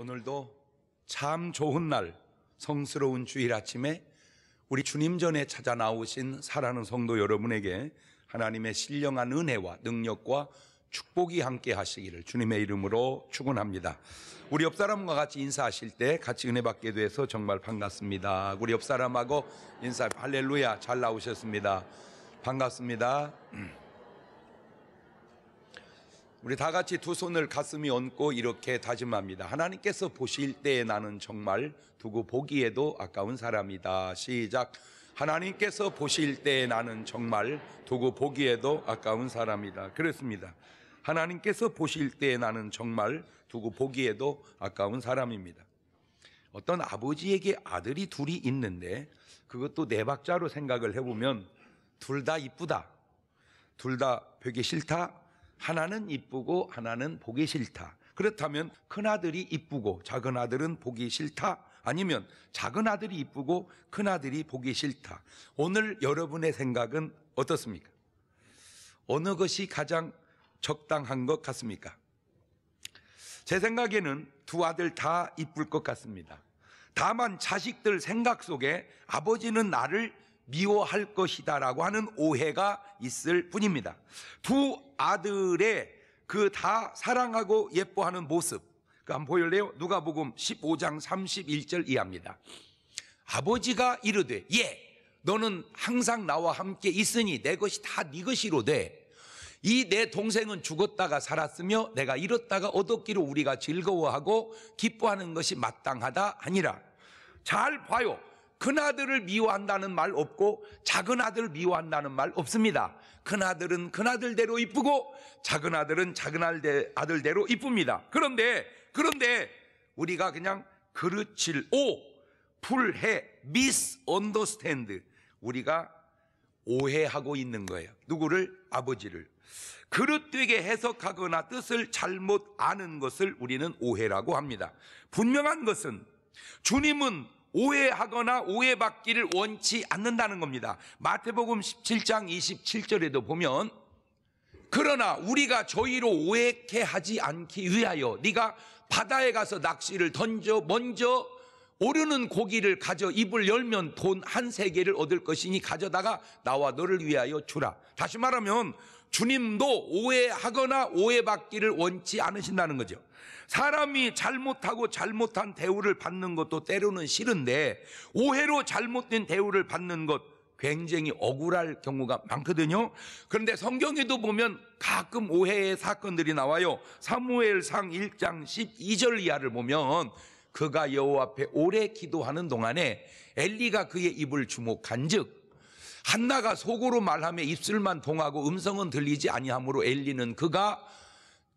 오늘도 참 좋은 날, 성스러운 주일 아침에 우리 주님 전에 찾아 나오신 사랑하는 성도 여러분에게 하나님의 신령한 은혜와 능력과 축복이 함께 하시기를 주님의 이름으로 축원합니다. 우리 옆 사람과 같이 인사하실 때 같이 은혜 받게 돼서 정말 반갑습니다. 우리 옆 사람하고 인사 할렐루야 잘 나오셨습니다. 반갑습니다. 음. 우리 다 같이 두 손을 가슴이 얹고 이렇게 다짐합니다. 하나님께서 보실 때에 나는 정말 두고 보기에도 아까운 사람이다. 시작. 하나님께서 보실 때에 나는 정말 두고 보기에도 아까운 사람이다. 그렇습니다. 하나님께서 보실 때에 나는 정말 두고 보기에도 아까운 사람입니다. 어떤 아버지에게 아들이 둘이 있는데 그것도 네 박자로 생각을 해보면 둘 다 이쁘다. 둘다 벽이 싫다. 하나는 이쁘고 하나는 보기 싫다. 그렇다면 큰 아들이 이쁘고 작은 아들은 보기 싫다. 아니면 작은 아들이 이쁘고 큰 아들이 보기 싫다. 오늘 여러분의 생각은 어떻습니까? 어느 것이 가장 적당한 것 같습니까? 제 생각에는 두 아들 다 이쁠 것 같습니다. 다만 자식들 생각 속에 아버지는 나를 미워할 것이다라고 하는 오해가 있을 뿐입니다. 두 아들의 그 다 사랑하고 예뻐하는 모습. 그 한번 보여래요. 누가복음 15장 31절 이하입니다. 아버지가 이르되 예 너는 항상 나와 함께 있으니 내 것이 다 네 것이로되 이 내 동생은 죽었다가 살았으며 내가 잃었다가 얻었기로 우리가 즐거워하고 기뻐하는 것이 마땅하다 아니라 잘 봐요. 큰 아들을 미워한다는 말 없고 작은 아들을 미워한다는 말 없습니다. 큰 아들은 큰 아들대로 이쁘고 작은 아들은 작은 아들대로 이쁩니다. 그런데 그런데 우리가 그냥 그르칠 오불해 미스 언더스탠드 우리가 오해하고 있는 거예요. 누구를 아버지를 그릇되게 해석하거나 뜻을 잘못 아는 것을 우리는 오해라고 합니다. 분명한 것은 주님은 오해하거나 오해받기를 원치 않는다는 겁니다. 마태복음 17장 27절에도 보면 그러나 우리가 저희로 오해케 하지 않기 위하여 네가 바다에 가서 낚시를 던져 먼저 오르는 고기를 가져 입을 열면 돈 한 세 개를 얻을 것이니 가져다가 나와 너를 위하여 주라. 다시 말하면 주님도 오해하거나 오해받기를 원치 않으신다는 거죠. 사람이 잘못하고 잘못한 대우를 받는 것도 때로는 싫은데 오해로 잘못된 대우를 받는 것 굉장히 억울할 경우가 많거든요. 그런데 성경에도 보면 가끔 오해의 사건들이 나와요. 사무엘상 1장 12절 이하를 보면 그가 여호 앞에 오래 기도하는 동안에 엘리가 그의 입을 주목한즉 한나가 속으로 말하며 입술만 통하고 음성은 들리지 아니하므로 엘리는 그가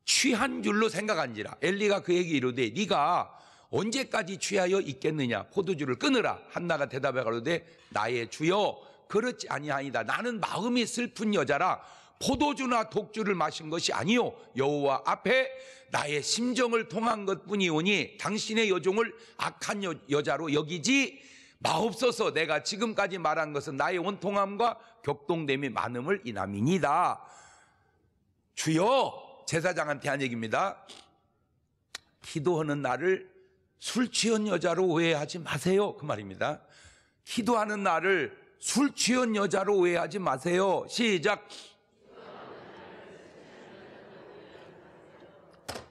취한 줄로 생각한지라 엘리가 그에게 이르되 네가 언제까지 취하여 있겠느냐 포도주를 끊으라 한나가 대답해 가로되 나의 주여 그렇지 아니하니다 나는 마음이 슬픈 여자라 포도주나 독주를 마신 것이 아니요 여호와 앞에 나의 심정을 통한 것뿐이오니 당신의 여종을 악한 여, 여자로 여기지 마옵소서 내가 지금까지 말한 것은 나의 원통함과 격동됨이 많음을 인함이니다. 주여 제사장한테 한 얘기입니다. 기도하는 나를 술 취한 여자로 오해하지 마세요. 그 말입니다. 기도하는 나를 술 취한 여자로 오해하지 마세요. 시작.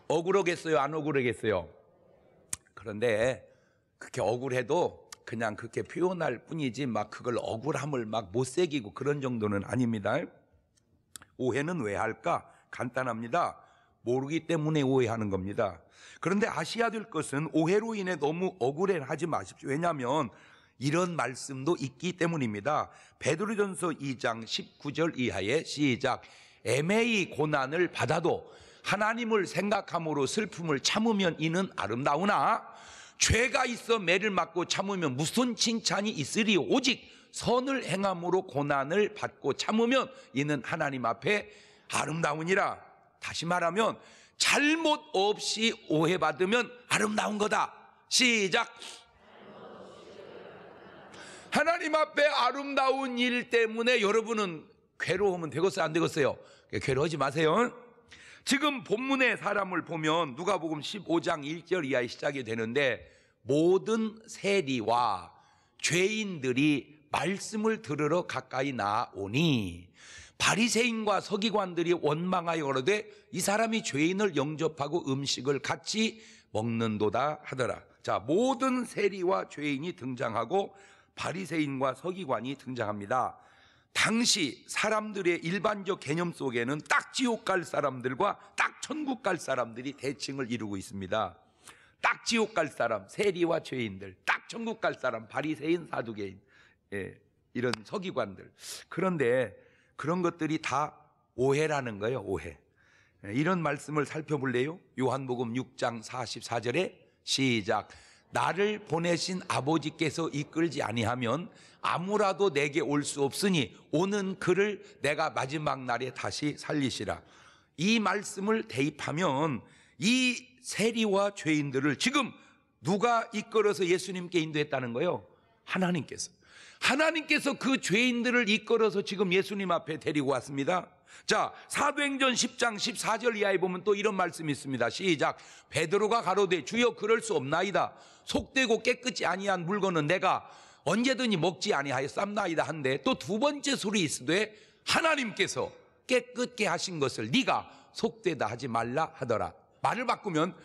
억울하겠어요? 안 억울하겠어요? 그런데 그렇게 억울해도 그냥 그렇게 표현할 뿐이지 막 그걸 억울함을 막 못새기고 그런 정도는 아닙니다. 오해는 왜 할까? 간단합니다. 모르기 때문에 오해하는 겁니다. 그런데 아셔야 될 것은 오해로 인해 너무 억울해하지 마십시오. 왜냐하면 이런 말씀도 있기 때문입니다. 베드로전서 2장 19절 이하의 시작 애매히 고난을 받아도 하나님을 생각함으로 슬픔을 참으면 이는 아름다우나 죄가 있어 매를 맞고 참으면 무슨 칭찬이 있으리 오직 선을 행함으로 고난을 받고 참으면 이는 하나님 앞에 아름다우니라. 다시 말하면 잘못 없이 오해받으면 아름다운 거다. 시작. 하나님 앞에 아름다운 일 때문에 여러분은 괴로우면 되겠어요? 안 되겠어요? 괴로워하지 마세요. 지금 본문의 사람을 보면 누가복음 15장 1절 이하에 시작이 되는데 모든 세리와 죄인들이 말씀을 들으러 가까이 나오니 바리새인과 서기관들이 원망하여 그러되 이 사람이 죄인을 영접하고 음식을 같이 먹는도다 하더라. 자, 모든 세리와 죄인이 등장하고 바리새인과 서기관이 등장합니다. 당시 사람들의 일반적 개념 속에는 딱 지옥 갈 사람들과 딱 천국 갈 사람들이 대칭을 이루고 있습니다. 딱 지옥 갈 사람 세리와 죄인들, 딱 천국 갈 사람 바리새인 사두개인 예, 이런 서기관들. 그런데 그런 것들이 다 오해라는 거예요. 오해. 예, 이런 말씀을 살펴볼래요? 요한복음 6장 44절에 시작. 나를 보내신 아버지께서 이끌지 아니하면 아무라도 내게 올 수 없으니 오는 그를 내가 마지막 날에 다시 살리시라. 이 말씀을 대입하면 이 세리와 죄인들을 지금 누가 이끌어서 예수님께 인도했다는 거예요? 하나님께서. 하나님께서 그 죄인들을 이끌어서 지금 예수님 앞에 데리고 왔습니다. 자, 사도행전 10장 14절 이하에 보면 또 이런 말씀이 있습니다. 시작. 베드로가 가로되 주여 그럴 수 없나이다. 속되고 깨끗이 아니한 물건은 내가 언제든지 먹지 아니하여 쌈나이다 한데 또 두 번째 소리 있으되 하나님께서 깨끗게 하신 것을 네가 속되다 하지 말라 하더라. 말을 바꾸면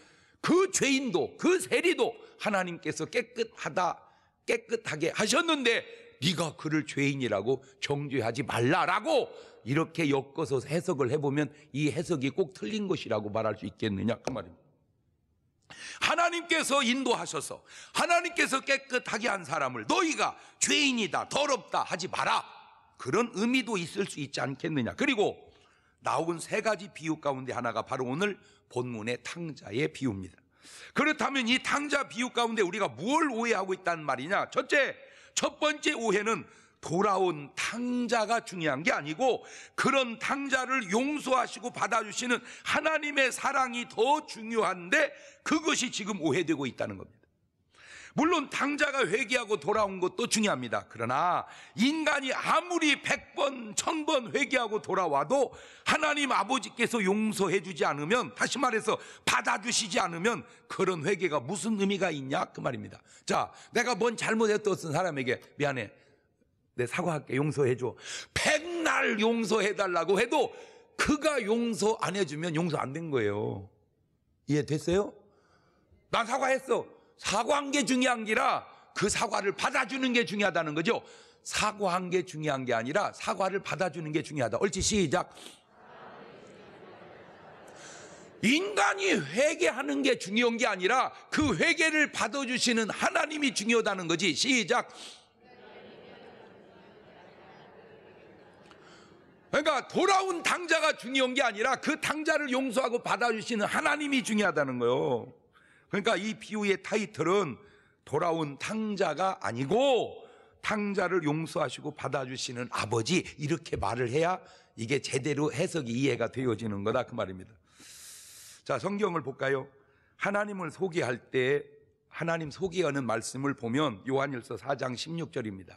그 죄인도 그 세리도 하나님께서 깨끗하다 깨끗하게 하셨는데 네가 그를 죄인이라고 정죄하지 말라라고 이렇게 엮어서 해석을 해보면 이 해석이 꼭 틀린 것이라고 말할 수 있겠느냐 그 말입니다. 하나님께서 인도하셔서 하나님께서 깨끗하게 한 사람을 너희가 죄인이다 더럽다 하지 마라 그런 의미도 있을 수 있지 않겠느냐 그리고 나온 세 가지 비유 가운데 하나가 바로 오늘 본문의 탕자의 비유입니다. 그렇다면 이 탕자 비유 가운데 우리가 무엇 오해하고 있다는 말이냐? 첫째, 첫 번째 오해는 돌아온 탕자가 중요한 게 아니고 그런 탕자를 용서하시고 받아주시는 하나님의 사랑이 더 중요한데 그것이 지금 오해되고 있다는 겁니다. 물론 당자가 회개하고 돌아온 것도 중요합니다. 그러나 인간이 아무리 100번, 1000번 회개하고 돌아와도 하나님 아버지께서 용서해 주지 않으면 다시 말해서 받아 주시지 않으면 그런 회개가 무슨 의미가 있냐 그 말입니다. 자, 내가 뭔 잘못했던 사람에게 미안해. 내 사과할게. 용서해 줘. 백날 용서해 달라고 해도 그가 용서 안 해주면 용서 안 된 거예요. 이해 됐어요? 난 사과했어. 사과한 게 중요한 게라 그 사과를 받아주는 게 중요하다는 거죠. 사과한 게 중요한 게 아니라 사과를 받아주는 게 중요하다. 얼치 시작. 인간이 회개하는 게 중요한 게 아니라 그 회개를 받아주시는 하나님이 중요하다는 거지. 시작. 그러니까 돌아온 당자가 중요한 게 아니라 그 당자를 용서하고 받아주시는 하나님이 중요하다는 거예요. 그러니까 이 비유의 타이틀은 돌아온 탕자가 아니고 탕자를 용서하시고 받아주시는 아버지 이렇게 말을 해야 이게 제대로 해석이 이해가 되어지는 거다 그 말입니다. 자 성경을 볼까요? 하나님을 소개할 때 하나님 소개하는 말씀을 보면 요한일서 4장 16절입니다.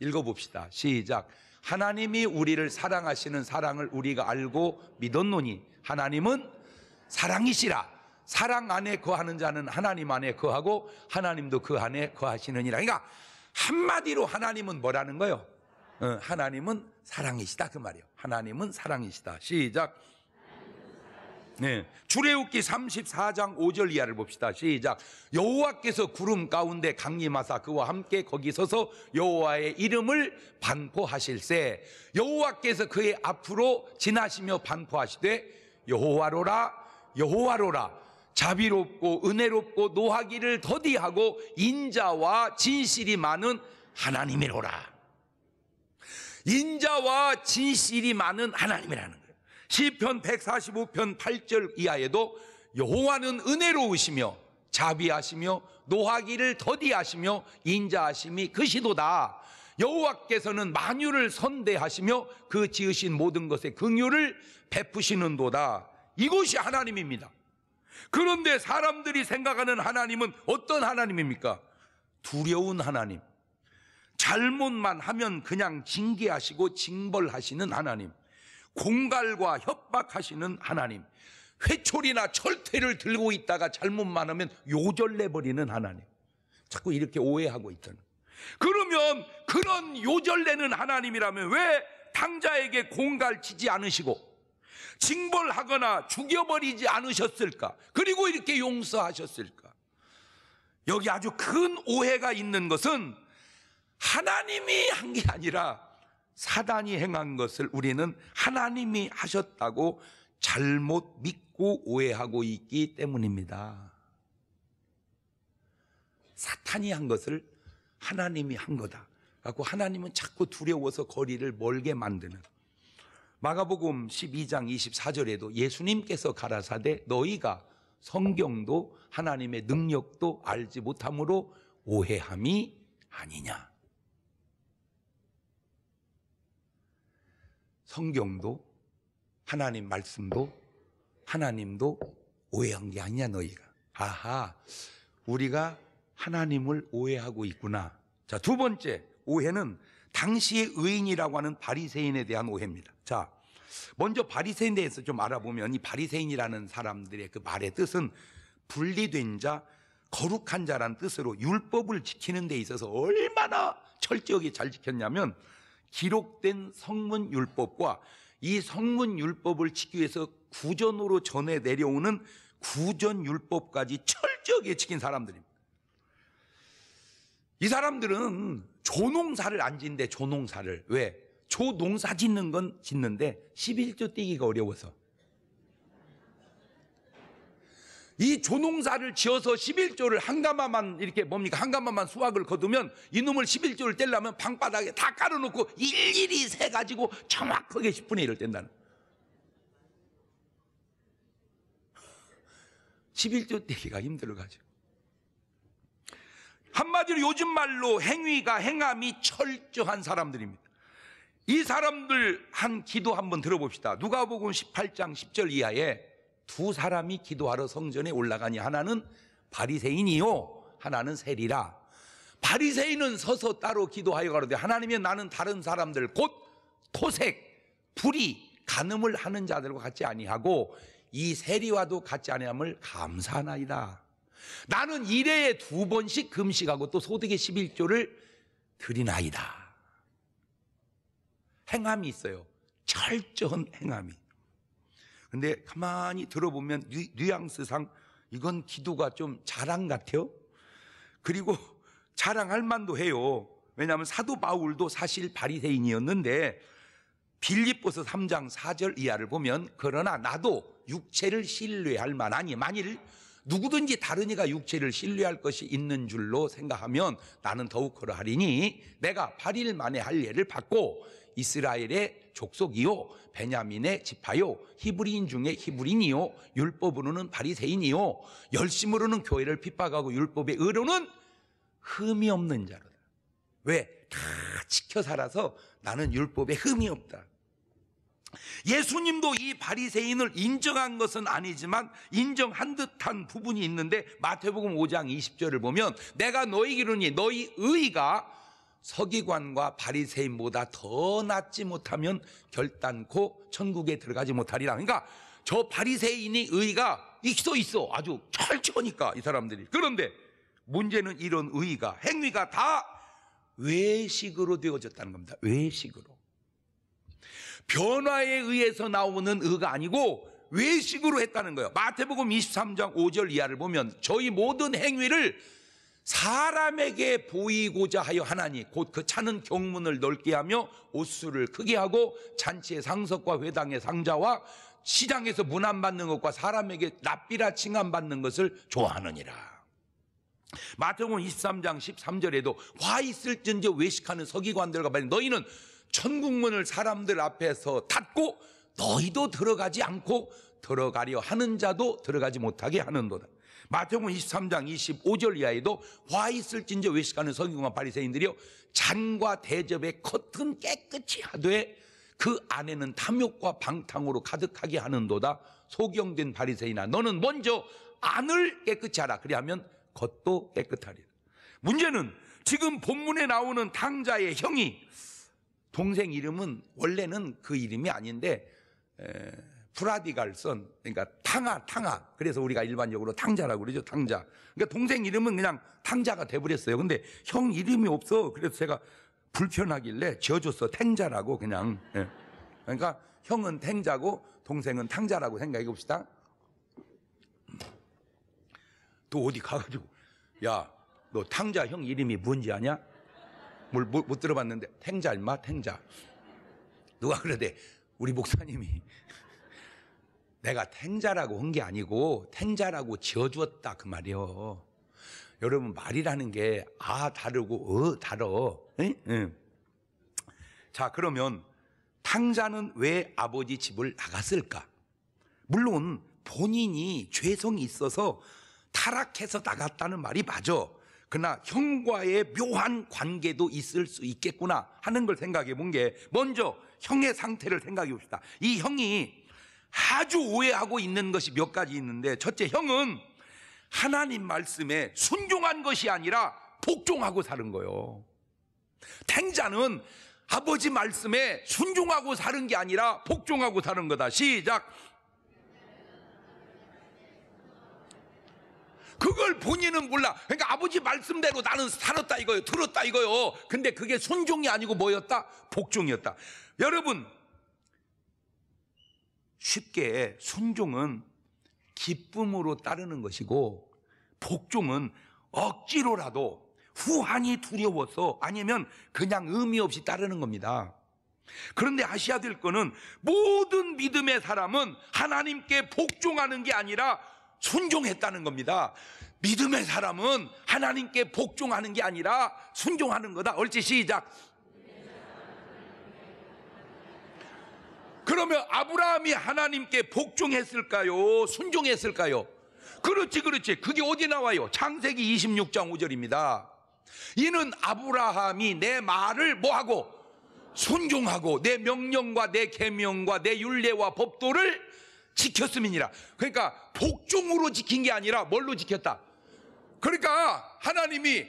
읽어봅시다. 시작. 하나님이 우리를 사랑하시는 사랑을 우리가 알고 믿었노니 하나님은 사랑이시라. 사랑 안에 거하는 자는 하나님 안에 거하고 하나님도 그 안에 거하시느니라. 그러니까 한마디로 하나님은 뭐라는 거요? 어, 하나님은 사랑이시다 그 말이요. 하나님은 사랑이시다. 시작. 네. 출애굽기 34장 5절 이하를 봅시다. 시작. 여호와께서 구름 가운데 강림하사 그와 함께 거기 서서 여호와의 이름을 반포하실세 여호와께서 그의 앞으로 지나시며 반포하시되 여호와로라 여호와로라 자비롭고 은혜롭고 노하기를 더디하고 인자와 진실이 많은 하나님이로라. 인자와 진실이 많은 하나님이라는 거예요. 시편 145편 8절 이하에도 여호와는 은혜로우시며 자비하시며 노하기를 더디하시며 인자하심이 그시도다. 여호와께서는 만유를 선대하시며 그 지으신 모든 것의 긍휼을 베푸시는도다. 이곳이 하나님입니다. 그런데 사람들이 생각하는 하나님은 어떤 하나님입니까? 두려운 하나님. 잘못만 하면 그냥 징계하시고 징벌하시는 하나님. 공갈과 협박하시는 하나님. 회초리나 철퇴를 들고 있다가 잘못만 하면 요절내버리는 하나님. 자꾸 이렇게 오해하고 있다는. 그러면 그런 요절내는 하나님이라면 왜 당자에게 공갈치지 않으시고 징벌하거나 죽여버리지 않으셨을까? 그리고 이렇게 용서하셨을까? 여기 아주 큰 오해가 있는 것은 하나님이 한 게 아니라 사단이 행한 것을 우리는 하나님이 하셨다고 잘못 믿고 오해하고 있기 때문입니다. 사탄이 한 것을 하나님이 한 거다. 갖고 하나님은 자꾸 두려워서 거리를 멀게 만드는 마가복음 12장 24절에도 예수님께서 가라사대 너희가 성경도 하나님의 능력도 알지 못함으로 오해함이 아니냐. 성경도 하나님 말씀도 하나님도 오해한 게 아니냐 너희가. 아하. 우리가 하나님을 오해하고 있구나. 자, 두 번째 오해는 당시의 의인이라고 하는 바리새인에 대한 오해입니다. 자, 먼저 바리새인에 대해서 좀 알아보면 이 바리새인이라는 사람들의 그 말의 뜻은 분리된 자, 거룩한 자란 뜻으로 율법을 지키는 데 있어서 얼마나 철저하게 잘 지켰냐면 기록된 성문 율법과 이 성문 율법을 지키기 위해서 구전으로 전해 내려오는 구전 율법까지 철저하게 지킨 사람들입니다. 이 사람들은 조농사를 안 짓는데 조농사를 왜? 조농사 짓는 건 짓는데 11조 뛰기가 어려워서 이 조농사를 지어서 11조를 한가마만 이렇게 뭡니까 한가마만 수확을 거두면 이놈을 11조를 떼려면 방바닥에 다 깔아놓고 일일이 세 가지고 정확하게 10분의 1을 뗀다는 11조 떼기가 힘들어가지고 한마디로 요즘 말로 행위가 행함이 철저한 사람들입니다. 이 사람들 한 기도 한번 들어봅시다. 누가복음 18장 10절 이하에 두 사람이 기도하러 성전에 올라가니 하나는 바리새인이요 하나는 세리라. 바리새인은 서서 따로 기도하여 가로되 하나님이여 나는 다른 사람들 곧 토색, 불이, 간음을 하는 자들과 같지 아니하고 이 세리와도 같지 아니함을 감사하나이다. 나는 일회에 두 번씩 금식하고 또 소득의 11조를 드리나이다. 행함이 있어요. 철저한 행함이. 근데 가만히 들어보면 뉘, 앙스상 이건 기도가 좀 자랑 같아요. 그리고 자랑할 만도 해요. 왜냐하면 사도 바울도 사실 바리새인이었는데 빌립보서 3장 4절 이하를 보면 그러나 나도 육체를 신뢰할 만하니 만일 누구든지 다른 이가 육체를 신뢰할 것이 있는 줄로 생각하면 나는 더욱 그러하리니 내가 8일 만에 할 예를 받고 이스라엘의 족속이요 베냐민의 지파요 히브리인 중에 히브리니요 율법으로는 바리새인이요 열심으로는 교회를 핍박하고 율법의 의로는 흠이 없는 자로다. 왜? 다 지켜 살아서 나는 율법에 흠이 없다. 예수님도 이 바리새인을 인정한 것은 아니지만 인정한 듯한 부분이 있는데 마태복음 5장 20절을 보면 내가 너희기르니 너희 의가 서기관과 바리새인보다 더 낫지 못하면 결단코 천국에 들어가지 못하리라. 그러니까 저 바리새인이 의가 익어 있어 아주 철저하니까 이 사람들이. 그런데 문제는 이런 의가 행위가 다 외식으로 되어졌다는 겁니다. 외식으로. 변화에 의해서 나오는 의가 아니고 외식으로 했다는 거예요. 마태복음 23장 5절 이하를 보면 저희 모든 행위를 사람에게 보이고자 하여 하나니 곧 그 차는 경문을 넓게 하며 옷수를 크게 하고 잔치의 상석과 회당의 상자와 시장에서 문안받는 것과 사람에게 납비라 칭함받는 것을 좋아하느니라. 마태복음 23장 13절에도 화 있을진저 외식하는 서기관들과 너희는 천국문을 사람들 앞에서 닫고 너희도 들어가지 않고 들어가려 하는 자도 들어가지 못하게 하는도다. 마태복음 23장 25절 이하에도 화 있을진저 외식하는 성경과 바리새인들이요 잔과 대접의 커튼 깨끗이 하되 그 안에는 탐욕과 방탕으로 가득하게 하는도다. 소경된 바리새인아 너는 먼저 안을 깨끗이 하라. 그리하면 겉도 깨끗하리라. 문제는 지금 본문에 나오는 당자의 형이 동생 이름은 원래는 그 이름이 아닌데 에, 프라디갈선 그러니까 탕아 탕아 그래서 우리가 일반적으로 탕자라고 그러죠 탕자 그러니까 동생 이름은 그냥 탕자가 돼버렸어요 근데 형 이름이 없어 그래서 제가 불편하길래 지어줬어 탱자라고 그냥 예. 그러니까 형은 탱자고 동생은 탕자라고 생각해 봅시다 또 어디 가가지고 야너 탕자 형 이름이 뭔지 아냐? 뭘, 못, 뭐, 못 들어봤는데 탱자 얼마? 탱자. 누가 그러대? 우리 목사님이 내가 탱자라고 한 게 아니고 탱자라고 지어주었다 그 말이요. 여러분 말이라는 게 아 다르고 어 다러. 응? 응. 자 그러면 탕자는 왜 아버지 집을 나갔을까? 물론 본인이 죄성이 있어서 타락해서 나갔다는 말이 맞아. 그러나 형과의 묘한 관계도 있을 수 있겠구나 하는 걸 생각해 본 게 먼저 형의 상태를 생각해 봅시다. 이 형이 아주 오해하고 있는 것이 몇 가지 있는데 첫째 형은 하나님 말씀에 순종한 것이 아니라 복종하고 사는 거예요. 탱자는 아버지 말씀에 순종하고 사는 게 아니라 복종하고 사는 거다. 시작. 그걸 본인은 몰라. 그러니까 아버지 말씀대로 나는 살았다 이거요. 들었다 이거요. 근데 그게 순종이 아니고 뭐였다? 복종이었다. 여러분, 쉽게 순종은 기쁨으로 따르는 것이고, 복종은 억지로라도 후한이 두려워서 아니면 그냥 의미 없이 따르는 겁니다. 그런데 아셔야 될 거는 모든 믿음의 사람은 하나님께 복종하는 게 아니라 순종했다는 겁니다. 믿음의 사람은 하나님께 복종하는 게 아니라 순종하는 거다. 얼찌 시작. 그러면 아브라함이 하나님께 복종했을까요? 순종했을까요? 그렇지, 그렇지. 그게 어디 나와요? 창세기 26장 5절입니다. 이는 아브라함이 내 말을 뭐하고? 순종하고 내 명령과 내 계명과 내 윤례와 법도를 지켰음이니라. 그러니까 복종으로 지킨 게 아니라 뭘로 지켰다. 그러니까 하나님이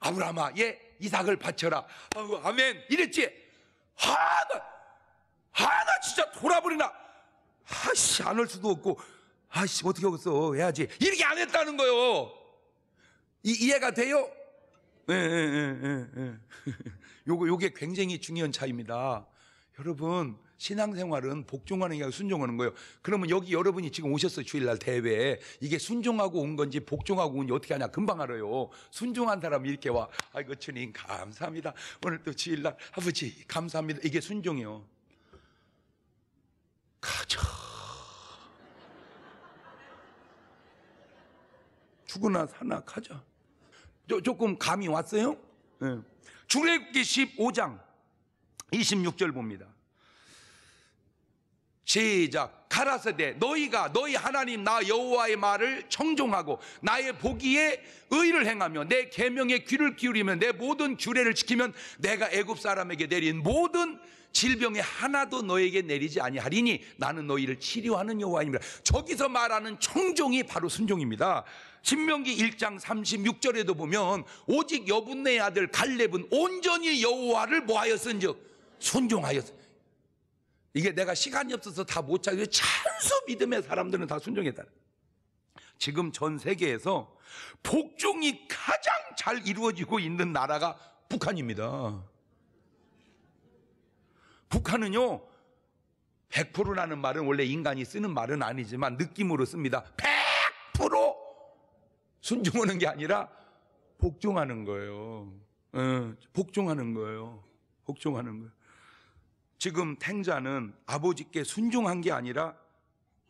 아브라함아, 예, 이삭을 바쳐라. 아 아멘. 이랬지. 하나, 하나 진짜 돌아버리나. 아씨, 안 할 수도 없고, 아씨, 어떻게 하겠어. 해야지. 이렇게 안 했다는 거요. 이, 이해가 돼요? 예, 예, 예, 예. 예. 요거, 요게 굉장히 중요한 차이입니다. 여러분, 신앙생활은 복종하는 게 아니라 순종하는 거예요. 그러면 여기 여러분이 지금 오셨어요. 주일날 대회에. 이게 순종하고 온 건지 복종하고 온 건지 어떻게 하냐. 금방 알아요. 순종한 사람이 이렇게 와. 아이고, 주님, 감사합니다. 오늘 또 주일날, 아버지, 감사합니다. 이게 순종이요. 가자 죽으나 사나 가자 조, 조금 감이 왔어요? 네. 예. 출애기 15장 26절 봅니다. 시작 가라사대 너희가 너희 하나님 나 여호와의 말을 청종하고 나의 보기에 의를 행하며 내 계명에 귀를 기울이며 내 모든 규례를 지키면 내가 애굽 사람에게 내린 모든 질병이 하나도 너에게 내리지 아니하리니 나는 너희를 치료하는 여호와입니다. 저기서 말하는 청종이 바로 순종입니다. 신명기 1장 36절에도 보면 오직 여분의 아들 갈렙은 온전히 여호와를 뭐하였은즉 순종하였 이게 내가 시간이 없어서 다못 찾아. 찬수 믿음의 사람들은 다 순종했다. 지금 전 세계에서 복종이 가장 잘 이루어지고 있는 나라가 북한입니다. 북한은요, 100%라는 말은 원래 인간이 쓰는 말은 아니지만 느낌으로 씁니다. 100% 순종하는 게 아니라 복종하는 거예요. 복종하는 거예요. 복종하는 거예요. 지금 탱자는 아버지께 순종한 게 아니라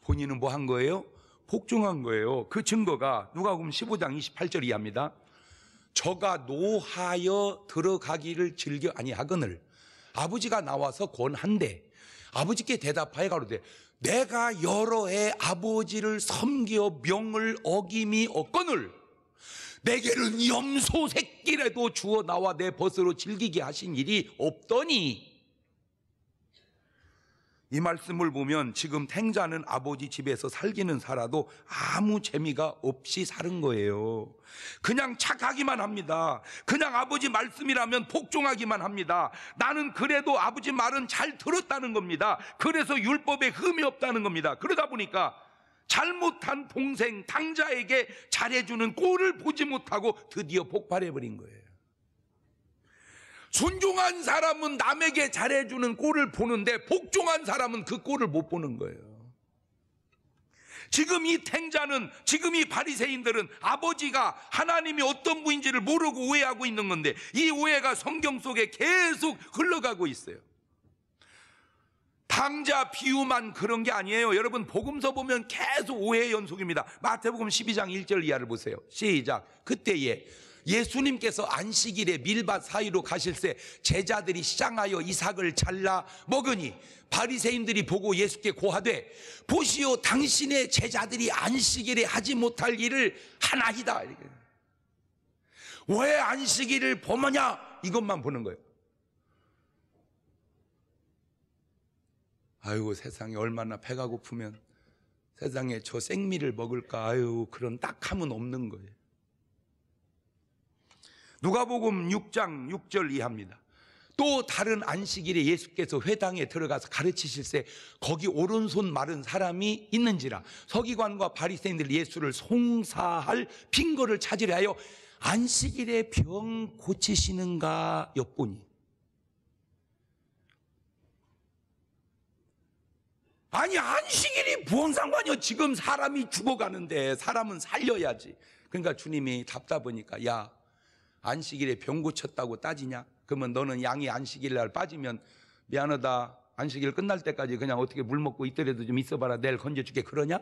본인은 뭐 한 거예요? 복종한 거예요. 그 증거가 누가 보면 15장 28절 이합니다. 저가 노하여 들어가기를 즐겨 아니하거늘 아버지가 나와서 권한대 아버지께 대답하여 가로되 내가 여러 해 아버지를 섬기어 명을 어김이 없거늘 내게는 염소 새끼라도 주어 나와 내 벗으로 즐기게 하신 일이 없더니 이 말씀을 보면 지금 탱자는 아버지 집에서 살기는 살아도 아무 재미가 없이 사는 거예요. 그냥 착하기만 합니다. 그냥 아버지 말씀이라면 복종하기만 합니다. 나는 그래도 아버지 말은 잘 들었다는 겁니다. 그래서 율법에 흠이 없다는 겁니다. 그러다 보니까 잘못한 동생, 당자에게 잘해주는 꼴을 보지 못하고 드디어 폭발해버린 거예요. 순종한 사람은 남에게 잘해주는 꼴을 보는데 복종한 사람은 그 꼴을 못 보는 거예요. 지금 이 탱자는 지금 이 바리새인들은 아버지가 하나님이 어떤 분인지를 모르고 오해하고 있는 건데 이 오해가 성경 속에 계속 흘러가고 있어요. 당자 비유만 그런 게 아니에요. 여러분 복음서 보면 계속 오해 연속입니다. 마태복음 12장 1절 이하를 보세요. 시작. 그때에 예수님께서 안식일에 밀밭 사이로 가실새 제자들이 시장하여 이삭을 잘라 먹으니 바리새인들이 보고 예수께 고하되 보시오 당신의 제자들이 안식일에 하지 못할 일을 하나이다. 왜 안식일을 범하냐? 이것만 보는 거예요. 아유 세상에 얼마나 배가 고프면 세상에 저 생미를 먹을까 아유 그런 딱함은 없는 거예요. 누가복음 6장 6절 이하입니다. 또 다른 안식일에 예수께서 회당에 들어가서 가르치실세 거기 오른손 마른 사람이 있는지라 서기관과 바리새인들 예수를 송사할 핑거를 찾으려 하여 안식일에 병 고치시는가 엿보니 아니 안식일이 무슨 상관이요 지금 사람이 죽어가는데 사람은 살려야지 그러니까 주님이 답답하니까 야 안식일에 병 고쳤다고 따지냐? 그러면 너는 양이 안식일 날 빠지면 미안하다. 안식일 끝날 때까지 그냥 어떻게 물 먹고 있더라도좀 있어봐라. 내일 건져줄게. 그러냐?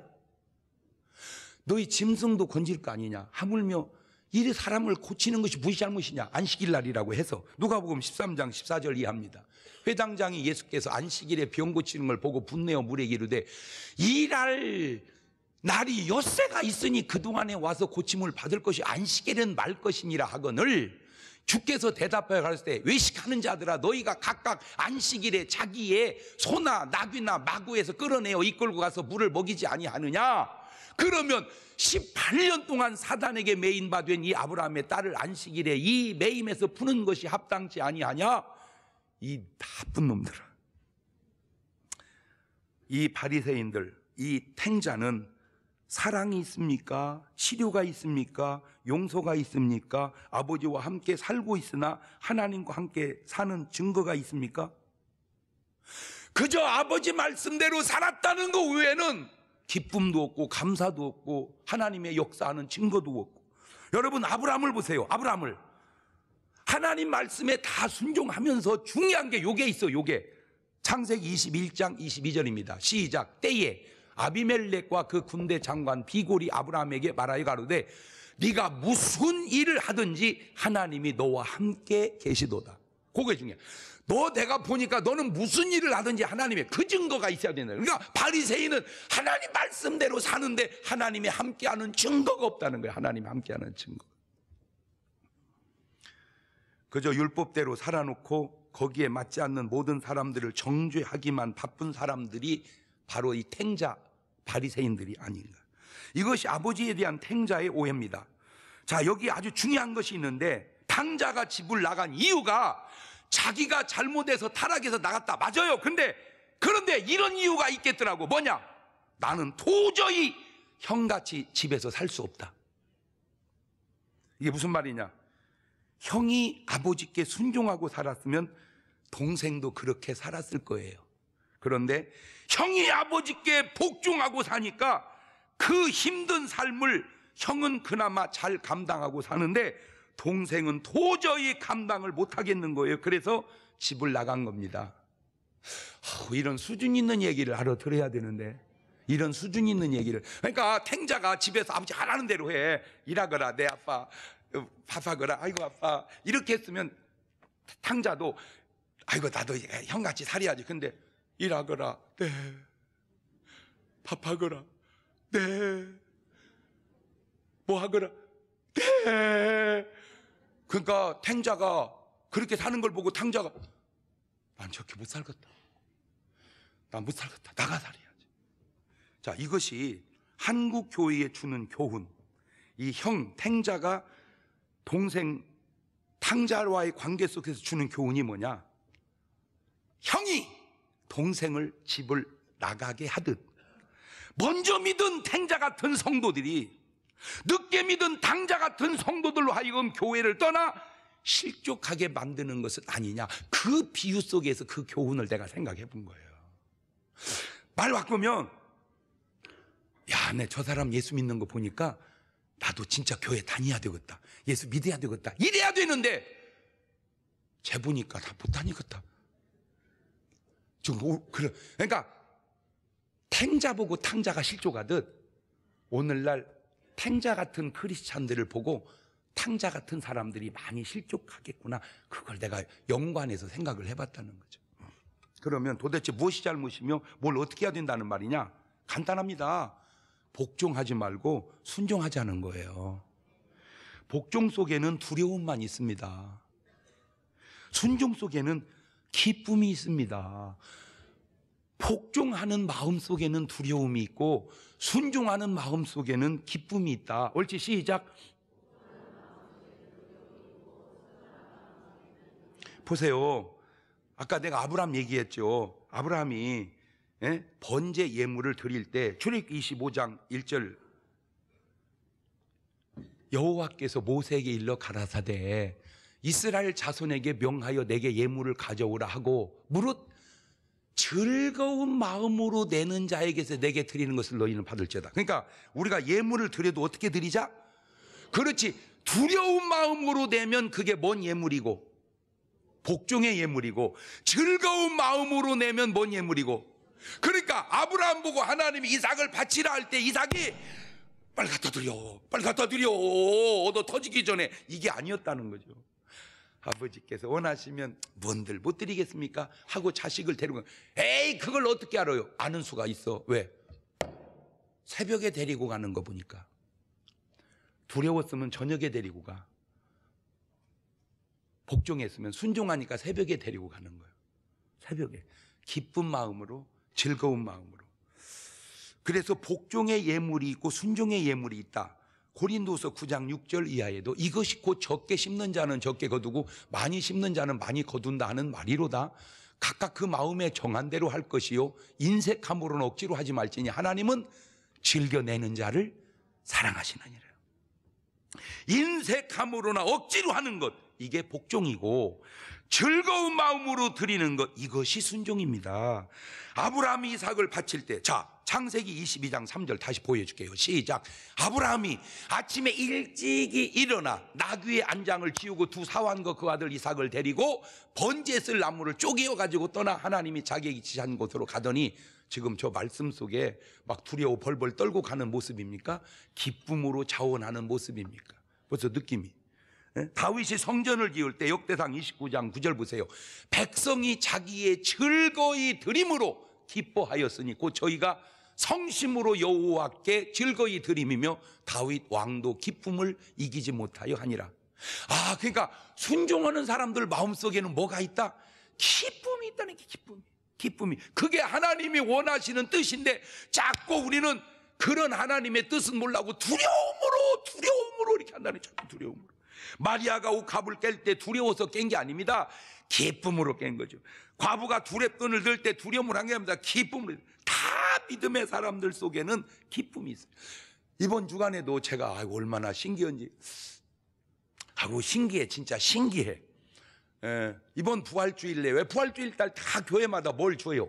너희 짐승도 건질 거 아니냐? 하물며 이리 사람을 고치는 것이 무엇이 잘못이냐? 안식일 날이라고 해서 누가복음 13장 14절 이합니다. 회당장이 예수께서 안식일에 병 고치는 걸 보고 분내어 물에 기르되 이날 날이 엿새가 있으니 그동안에 와서 고침을 받을 것이 안식일은 말 것이니라 하거늘 주께서 대답하여 가르때 외식하는 자들아 너희가 각각 안식일에 자기의 소나 나귀나 마구에서 끌어내어 이끌고 가서 물을 먹이지 아니하느냐 그러면 18년 동안 사단에게 메인 바된 이 아브라함의 딸을 안식일에 이 메임에서 푸는 것이 합당치 아니하냐 이 나쁜 놈들아 이 바리새인들 이 탱자는 사랑이 있습니까? 치료가 있습니까? 용서가 있습니까? 아버지와 함께 살고 있으나 하나님과 함께 사는 증거가 있습니까? 그저 아버지 말씀대로 살았다는 것 외에는 기쁨도 없고 감사도 없고 하나님의 역사하는 증거도 없고 여러분 아브라함을 보세요. 아브라함을 하나님 말씀에 다 순종하면서 중요한 게 요게 있어. 요게 창세기 21장 22절입니다. 시작. 때에 아비멜렉과 그 군대 장관 비골이 아브라함에게 말하여 가로되 네가 무슨 일을 하든지 하나님이 너와 함께 계시도다. 그게 중요해. 너 내가 보니까 너는 무슨 일을 하든지 하나님의 그 증거가 있어야 된다. 그러니까 바리새인은 하나님 말씀대로 사는데 하나님이 함께하는 증거가 없다는 거예요. 하나님 이 함께하는 증거. 그저 율법대로 살아놓고 거기에 맞지 않는 모든 사람들을 정죄하기만 바쁜 사람들이 바로 이 탱자 바리새인들이 아닌가. 이것이 아버지에 대한 탱자의 오해입니다. 자, 여기 아주 중요한 것이 있는데 탕자가 집을 나간 이유가 자기가 잘못해서 타락해서 나갔다. 맞아요. 근데 그런데 이런 이유가 있겠더라고. 뭐냐? 나는 도저히 형같이 집에서 살 수 없다. 이게 무슨 말이냐? 형이 아버지께 순종하고 살았으면 동생도 그렇게 살았을 거예요. 그런데 형이 아버지께 복종하고 사니까 그 힘든 삶을 형은 그나마 잘 감당하고 사는데 동생은 도저히 감당을 못 하겠는 거예요. 그래서 집을 나간 겁니다. 이런 수준 있는 얘기를 하러 들어야 되는데 이런 수준 있는 얘기를 그러니까 탱자가 집에서 아버지 하라는 대로 해 일하거라 내 아빠 밥하거라 아이고 아빠 이렇게 했으면 탱자도 아이고 나도 형같이 살아야지 근데 일하거라. 네. 밥하거라. 네. 뭐 하거라. 네. 그러니까 탱자가 그렇게 사는 걸 보고 탱자가난 저렇게 못 살겠다. 난 못 살겠다. 나가 살아야지. 자, 이것이 한국 교회에 주는 교훈. 이 형 탱자가 동생 탕자와의 관계 속에서 주는 교훈이 뭐냐? 형이 동생을 집을 나가게 하듯 먼저 믿은 탱자 같은 성도들이 늦게 믿은 당자 같은 성도들로 하여금 교회를 떠나 실족하게 만드는 것은 아니냐. 그 비유 속에서 그 교훈을 내가 생각해 본 거예요. 말 바꾸면, 야, 내저 네, 사람 예수 믿는 거 보니까 나도 진짜 교회 다녀야 되겠다. 예수 믿어야 되겠다. 이래야 되는데, 재 보니까 다 못다니겠다. 그 그러니까 탱자 보고 탕자가 실족하듯 오늘날 탱자 같은 크리스찬들을 보고 탕자 같은 사람들이 많이 실족하겠구나. 그걸 내가 연관해서 생각을 해봤다는 거죠. 그러면 도대체 무엇이 잘못이며 뭘 어떻게 해야 된다는 말이냐? 간단합니다. 복종하지 말고 순종하자는 거예요. 복종 속에는 두려움만 있습니다. 순종 속에는 기쁨이 있습니다. 복종하는 마음 속에는 두려움이 있고 순종하는 마음 속에는 기쁨이 있다. 옳지 시작. 보세요. 아까 내가 아브라함 얘기했죠. 아브라함이 예? 번제 예물을 드릴 때 출입 25장 1절 여호와께서 모세에게 일러 가라사대 이스라엘 자손에게 명하여 내게 예물을 가져오라 하고 무릇 즐거운 마음으로 내는 자에게서 내게 드리는 것을 너희는 받을지어다. 그러니까 우리가 예물을 드려도 어떻게 드리자? 그렇지. 두려운 마음으로 내면 그게 뭔 예물이고 복종의 예물이고 즐거운 마음으로 내면 뭔 예물이고 그러니까 아브라함 보고 하나님이 이삭을 바치라 할 때 이삭이 빨리 갖다 드려 빨리 갖다 드려 너 터지기 전에 이게 아니었다는 거죠 아버지께서 원하시면 뭔들 못 드리겠습니까? 하고 자식을 데리고 에이 그걸 어떻게 알아요? 아는 수가 있어 왜? 새벽에 데리고 가는 거 보니까 두려웠으면 저녁에 데리고 가 복종했으면 순종하니까 새벽에 데리고 가는 거예요 새벽에 기쁜 마음으로 즐거운 마음으로 그래서 복종의 예물이 있고 순종의 예물이 있다 고린도서 9장 6절 이하에도 이것이 곧 적게 심는 자는 적게 거두고 많이 심는 자는 많이 거둔다 는 말이로다. 각각 그 마음에 정한 대로 할 것이요 인색함으로는 억지로 하지 말지니 하나님은 즐겨내는 자를 사랑하시느니라. 인색함으로나 억지로 하는 것 이게 복종이고 즐거운 마음으로 드리는 것 이것이 순종입니다. 아브라함이 이삭을 바칠 때 자, 창세기 22장 3절 다시 보여줄게요. 시작. 아브라함이 아침에 일찍이 일어나 나귀의 안장을 지우고 두사완과그 아들 이삭을 데리고 번제 쓸 나무를 쪼개어 가지고 떠나 하나님이 자기에게 지시한 곳으로 가더니 지금 저 말씀 속에 막 두려워 벌벌 떨고 가는 모습입니까? 기쁨으로 자원하는 모습입니까? 벌써 느낌이. 예? 다윗이 성전을 지을 때 역대상 29장 9절 보세요. 백성이 자기의 즐거이 드림으로 기뻐하였으니 곧 저희가 성심으로 여호와께 즐거이 드림이며 다윗 왕도 기쁨을 이기지 못하여 하니라. 아, 그러니까 순종하는 사람들 마음속에는 뭐가 있다? 기쁨이 있다는 게 기쁨이. 기쁨이. 그게 하나님이 원하시는 뜻인데 자꾸 우리는 그런 하나님의 뜻은 몰라고 두려움으로 두려움으로 이렇게 한다는 자꾸 두려움으로. 마리아가 옥합을 깰 때 두려워서 깬 게 아닙니다. 기쁨으로 깬 거죠. 과부가 두랩돈을 들 때 두려움을 한 게 아닙니다. 기쁨을. 다 믿음의 사람들 속에는 기쁨이 있어요. 이번 주간에도 제가 아이고, 얼마나 신기한지. 아고 신기해. 진짜 신기해. 에, 예, 이번 부활주일 내왜 에 부활주일 달 다 교회마다 뭘 줘요?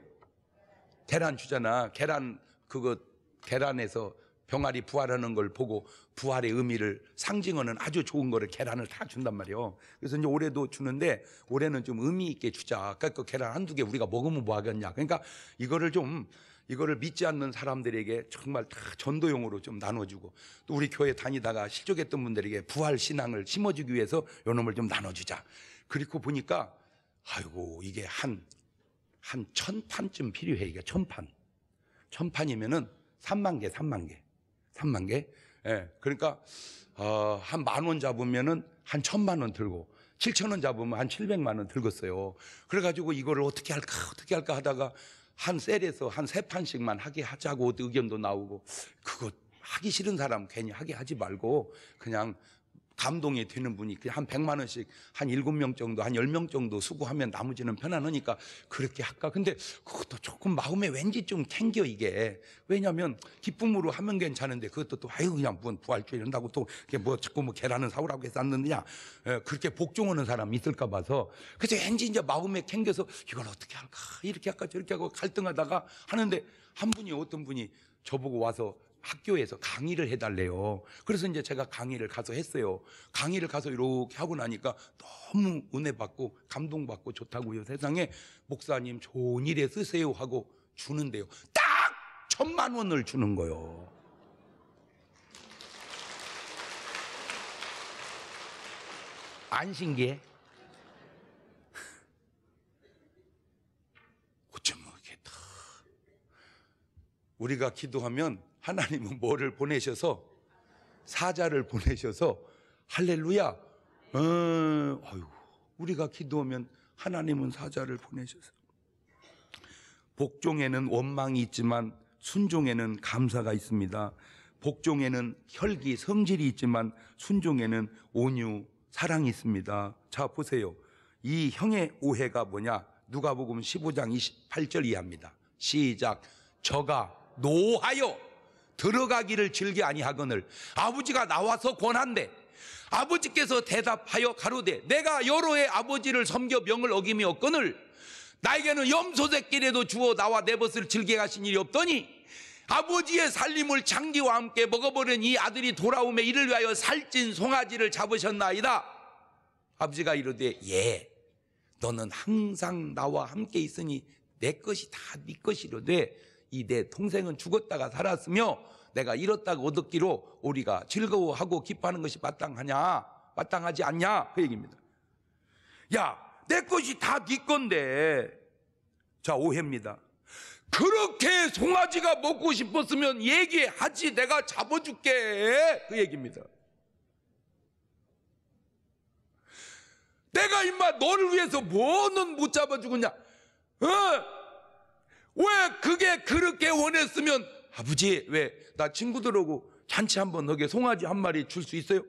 계란 주잖아. 계란 그거 계란에서 병아리 부활하는 걸 보고 부활의 의미를 상징하는 아주 좋은 거를 계란을 다 준단 말이에요. 그래서 이제 올해도 주는데 올해는 좀 의미 있게 주자. 아까 그 계란 한두 개 우리가 먹으면 뭐 하겠냐. 그러니까 이거를 좀 이거를 믿지 않는 사람들에게 정말 다 전도용으로 좀 나눠주고 또 우리 교회 다니다가 실족했던 분들에게 부활 신앙을 심어주기 위해서 요놈을 좀 나눠주자. 그리고 보니까 아이고 이게 한 한 천판쯤 필요해 이게 천판. 천판이면은 3만 개, 3만 개. 3만 개. 예. 그러니까 어, 한 만 원 잡으면은 한 천만 원 들고 7천 원 잡으면 한 700만 원 들겠어요. 그래가지고 이거를 어떻게 할까 어떻게 할까 하다가 한 셀에서 한 세 판씩만 하게 하자고 의견도 나오고 그거 하기 싫은 사람 괜히 하게 하지 말고 그냥 감동이 되는 분이 그 한 100만 원씩 한 7명 정도 한 10명 정도 수고하면 나머지는 편안하니까 그렇게 할까. 근데 그것도 조금 마음에 왠지 좀 캥겨 이게. 왜냐면 기쁨으로 하면 괜찮은데 그것도 또 아유 그냥 부활주의 이런다고 또 이게 뭐 자꾸 뭐계란을 사오라고 해서 샀느냐. 예, 그렇게 복종하는 사람 있을까 봐서 그래서 왠지 이제 마음에 캥겨서 이걸 어떻게 할까. 이렇게 할까 저렇게 하고 갈등하다가 하는데 한 분이 어떤 분이 저보고 와서 학교에서 강의를 해달래요. 그래서 이제 제가 강의를 가서 했어요. 강의를 가서 이렇게 하고 나니까 너무 은혜 받고 감동받고 좋다고요. 세상에 목사님 좋은 일에 쓰세요 하고 주는데요. 딱 천만 원을 주는 거요. 예안 신기해? 어쩌면 이게 다 우리가 기도하면 하나님은 뭐를 보내셔서 사자를 보내셔서 할렐루야. 어, 아유, 우리가 기도하면 하나님은 사자를 보내셔서 복종에는 원망이 있지만 순종에는 감사가 있습니다. 복종에는 혈기, 성질이 있지만 순종에는 온유, 사랑이 있습니다. 자, 보세요. 이 형의 오해가 뭐냐? 누가복음 15장 28절 이하니다 시작. 저가 노하여 들어가기를 즐겨 아니하거늘 아버지가 나와서 권한대 아버지께서 대답하여 가로되 내가 여로의 아버지를 섬겨 명을 어김이 없거늘 나에게는 염소새끼라도 주어 나와 내 벗을 즐겨 가신 일이 없더니 아버지의 살림을 장기와 함께 먹어버린 이 아들이 돌아오며 이를 위하여 살찐 송아지를 잡으셨나이다 아버지가 이르되 예 너는 항상 나와 함께 있으니 내 것이 다네것이로돼 이내 동생은 죽었다가 살았으며 내가 잃었다가 얻었기로 우리가 즐거워하고 기뻐하는 것이 마땅하냐? 마땅하지 않냐? 그 얘기입니다. 야, 내 것이 다 네 건데. 자, 오해입니다. 그렇게 송아지가 먹고 싶었으면 얘기하지 내가 잡아줄게 그 얘기입니다 내가 임마 너를 위해서 뭐는 못 잡아주겠냐 어? 왜 그게 그렇게 원했으면 아버지 왜 나 친구들하고 잔치 한번 하게 송아지 한 마리 줄 수 있어요?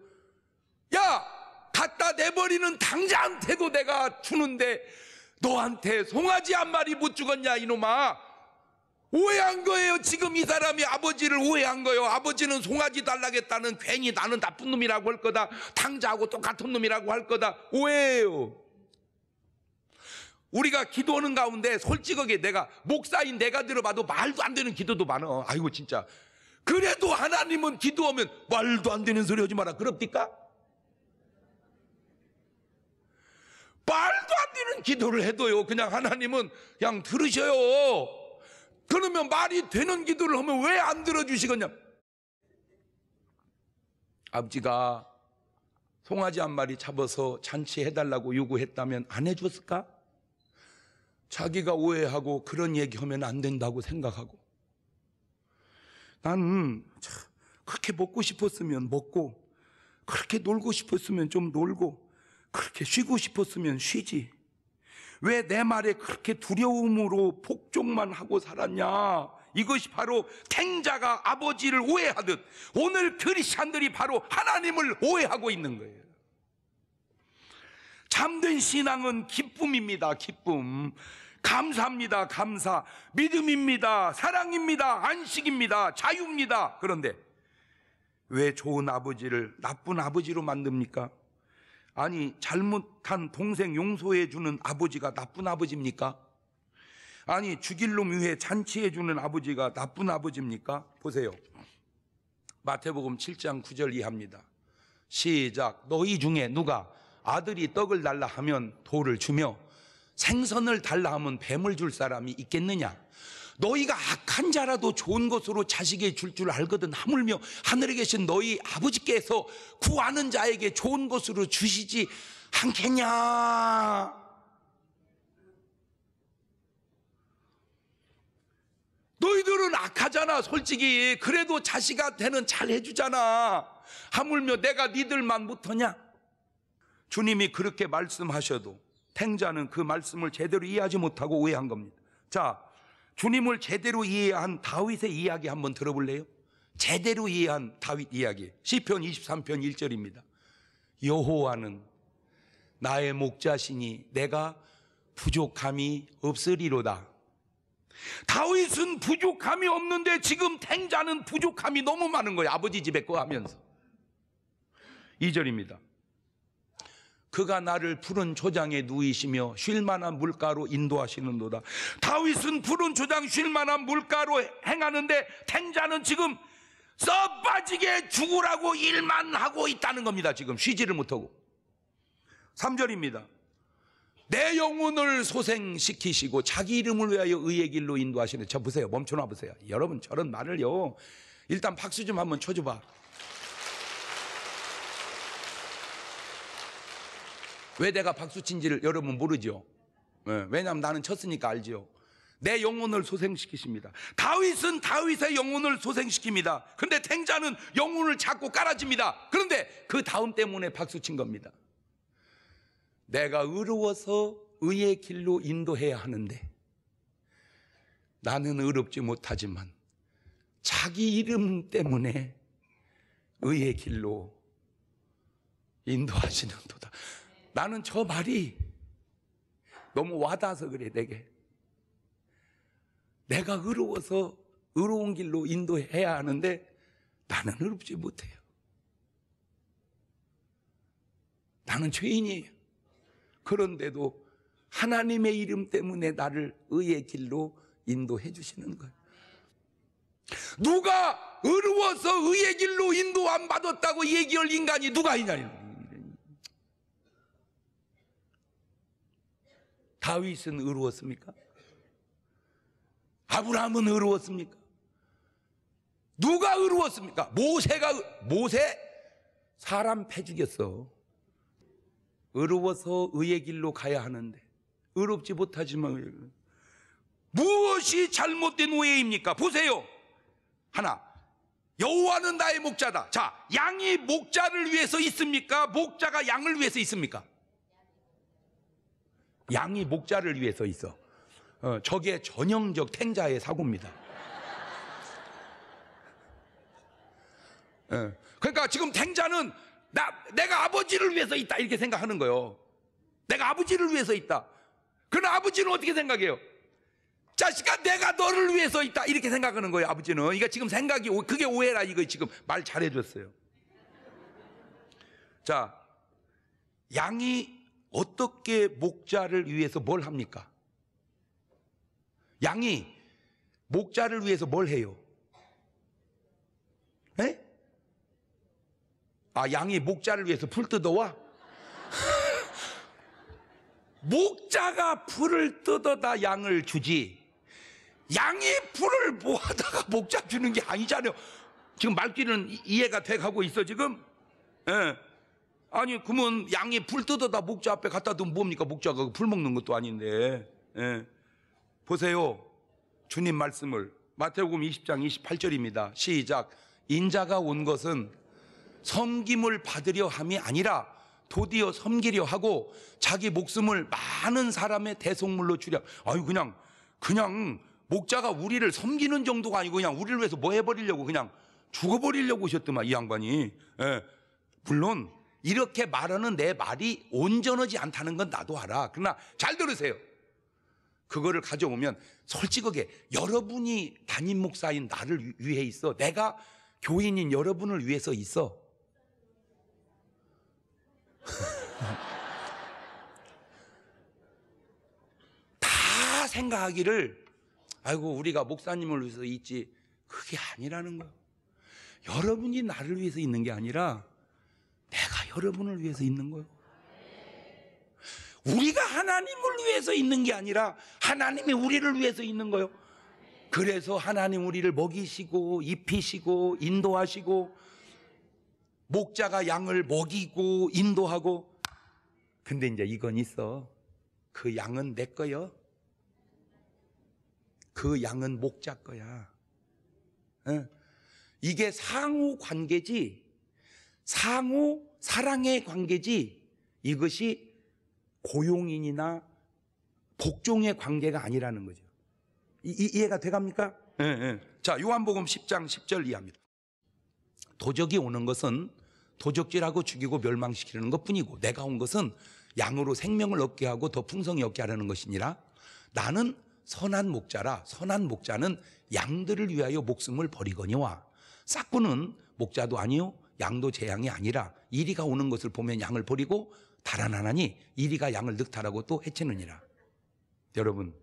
야 갖다 내버리는 당자한테도 내가 주는데 너한테 송아지 한 마리 못죽었냐 이놈아 오해한 거예요 지금 이 사람이 아버지를 오해한 거예요 아버지는 송아지 달라겠다는 괜히 나는 나쁜 놈이라고 할 거다 당자하고 똑같은 놈이라고 할 거다 오해예요 우리가 기도하는 가운데 솔직하게 내가 목사인 내가 들어봐도 말도 안 되는 기도도 많어. 아이고 진짜. 그래도 하나님은 기도하면 말도 안 되는 소리 하지 마라. 그럽니까? 말도 안 되는 기도를 해도요. 그냥 하나님은 그냥 들으셔요. 그러면 말이 되는 기도를 하면 왜 안 들어주시겠냐? 아버지가 송아지 한 마리 잡아서 잔치해달라고 요구했다면 안 해줬을까? 자기가 오해하고 그런 얘기하면 안 된다고 생각하고 나는 그렇게 먹고 싶었으면 먹고 그렇게 놀고 싶었으면 좀 놀고 그렇게 쉬고 싶었으면 쉬지 왜 내 말에 그렇게 두려움으로 복종만 하고 살았냐 이것이 바로 탱자가 아버지를 오해하듯 오늘 그리스찬들이 바로 하나님을 오해하고 있는 거예요 참된 신앙은 기쁨입니다. 기쁨. 감사합니다 감사. 믿음입니다. 사랑입니다. 안식입니다. 자유입니다. 그런데 왜 좋은 아버지를 나쁜 아버지로 만듭니까? 아니, 잘못한 동생 용서해주는 아버지가 나쁜 아버지입니까? 아니, 죽일 놈 위해 잔치해주는 아버지가 나쁜 아버지입니까? 보세요. 마태복음 7장 9절 이합니다. 시작. 너희 중에 누가 아들이 떡을 달라 하면 돌을 주며 생선을 달라 하면 뱀을 줄 사람이 있겠느냐? 너희가 악한 자라도 좋은 것으로 자식에 줄 줄 알거든 하물며 하늘에 계신 너희 아버지께서 구하는 자에게 좋은 것으로 주시지 않겠냐? 너희들은 악하잖아, 솔직히. 그래도 자식한테는 잘 해주잖아. 하물며 내가 니들만 못하냐? 주님이 그렇게 말씀하셔도 탱자는 그 말씀을 제대로 이해하지 못하고 오해한 겁니다. 자, 주님을 제대로 이해한 다윗의 이야기 한번 들어볼래요? 제대로 이해한 다윗 이야기. 시편 23편 1절입니다. 여호와는 나의 목자시니 내가 부족함이 없으리로다. 다윗은 부족함이 없는데 지금 탱자는 부족함이 너무 많은 거예요. 아버지 집에 거 하면서. 2절입니다. 그가 나를 푸른 초장에 누이시며 쉴만한 물가로 인도하시는도다. 다윗은 푸른 초장 쉴만한 물가로 행하는데 탱자는 지금 써 빠지게 죽으라고 일만 하고 있다는 겁니다. 지금 쉬지를 못하고. 3절입니다. 내 영혼을 소생시키시고 자기 이름을 위하여 의의 길로 인도하시는저 보세요. 멈춰놔 보세요. 여러분 저런 말을요. 일단 박수 좀 한번 쳐줘봐. 왜 내가 박수 친지를 여러분 모르죠. 예, 왜냐하면 나는 쳤으니까 알지요. 내 영혼을 소생시키십니다. 다윗은 다윗의 영혼을 소생시킵니다. 그런데 탱자는 영혼을 자꾸 깔아집니다 그런데 그 다음 때문에 박수 친 겁니다. 내가 의로워서 의의 길로 인도해야 하는데 나는 의롭지 못하지만 자기 이름 때문에 의의 길로 인도하시는 도다. 나는 저 말이 너무 와닿아서 그래, 내게. 내가 의로워서 의로운 길로 인도해야 하는데 나는 의롭지 못해요. 나는 죄인이에요. 그런데도 하나님의 이름 때문에 나를 의의 길로 인도해 주시는 거예요. 누가 의로워서 의의 길로 인도 안 받았다고 얘기할 인간이 누가 있냐 다윗은 의로웠습니까? 아브라함은 의로웠습니까? 누가 의로웠습니까? 모세가 모세 사람 패죽였어. 의로워서 의의 길로 가야 하는데 의롭지 못하지만 무엇이 잘못된 오해입니까? 보세요. 하나 여호와는 나의 목자다. 자, 양이 목자를 위해서 있습니까? 목자가 양을 위해서 있습니까? 양이 목자를 위해서 있어. 어, 저게 전형적 탱자의 사고입니다. 어, 그러니까 지금 탱자는 나, 내가 아버지를 위해서 있다 이렇게 생각하는 거예요. 내가 아버지를 위해서 있다. 그러나 아버지는 어떻게 생각해요? 자식아 그러니까 내가 너를 위해서 있다 이렇게 생각하는 거예요 아버지는 그러 그러니까 지금 생각이 그게 오해라 이거 지금 말 잘해줬어요 자 양이 어떻게 목자를 위해서 뭘 합니까? 양이 목자를 위해서 뭘 해요? 에? 아, 양이 목자를 위해서 풀 뜯어와? 목자가 풀을 뜯어다 양을 주지. 양이 풀을 모아다가 뭐 목자 주는 게 아니잖아요. 지금 말귀는 이해가 돼 가고 있어, 지금? 에. 아니 그러면 양이 불 뜯어다 목자 앞에 갖다 두면 뭡니까 목자가 불 먹는 것도 아닌데 예. 보세요 주님 말씀을 마태복음 20장 28절입니다 시작 인자가 온 것은 섬김을 받으려 함이 아니라 도디어 섬기려 하고 자기 목숨을 많은 사람의 대속물로 주려 아유 그냥 그냥 목자가 우리를 섬기는 정도가 아니고 그냥 우리를 위해서 뭐 해버리려고 그냥 죽어버리려고 오셨더만 이 양반이 예. 물론 이렇게 말하는 내 말이 온전하지 않다는 건 나도 알아. 그러나 잘 들으세요. 그거를 가져오면 솔직하게 여러분이 담임 목사인 나를 위해 있어. 내가 교인인 여러분을 위해서 있어. 다 생각하기를 아이고 우리가 목사님을 위해서 있지 그게 아니라는 거예요. 여러분이 나를 위해서 있는 게 아니라 내가 여러분을 위해서 있는 거예요. 우리가 하나님을 위해서 있는 게 아니라 하나님이 우리를 위해서 있는 거예요. 그래서 하나님 우리를 먹이시고 입히시고 인도하시고 목자가 양을 먹이고 인도하고 근데 이제 이건 있어. 그 양은 내 거요. 그 양은 목자 거야. 응? 이게 상호 관계지 상호 사랑의 관계지 이것이 고용인이나 복종의 관계가 아니라는 거죠. 이, 이해가 돼갑니까? 예, 예. 자, 요한복음 10장 10절 이하입니다. 도적이 오는 것은 도적질하고 죽이고 멸망시키는 것 뿐이고 내가 온 것은 양으로 생명을 얻게 하고 더 풍성히 얻게 하려는 것이니라 나는 선한 목자라 선한 목자는 양들을 위하여 목숨을 버리거니와 싹구는 목자도 아니요 양도 재앙이 아니라 이리가 오는 것을 보면 양을 버리고 달아나나니 이리가 양을 늑탈하고 또 해치느니라. 여러분,